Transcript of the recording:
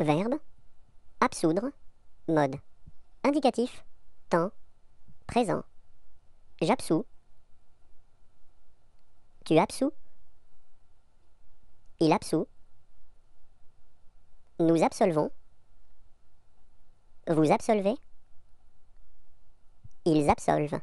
Verbe. Absoudre. Mode. Indicatif. Temps. Présent. J'absous. Tu absous. Il absous. Nous absolvons. Vous absolvez. Ils absolvent.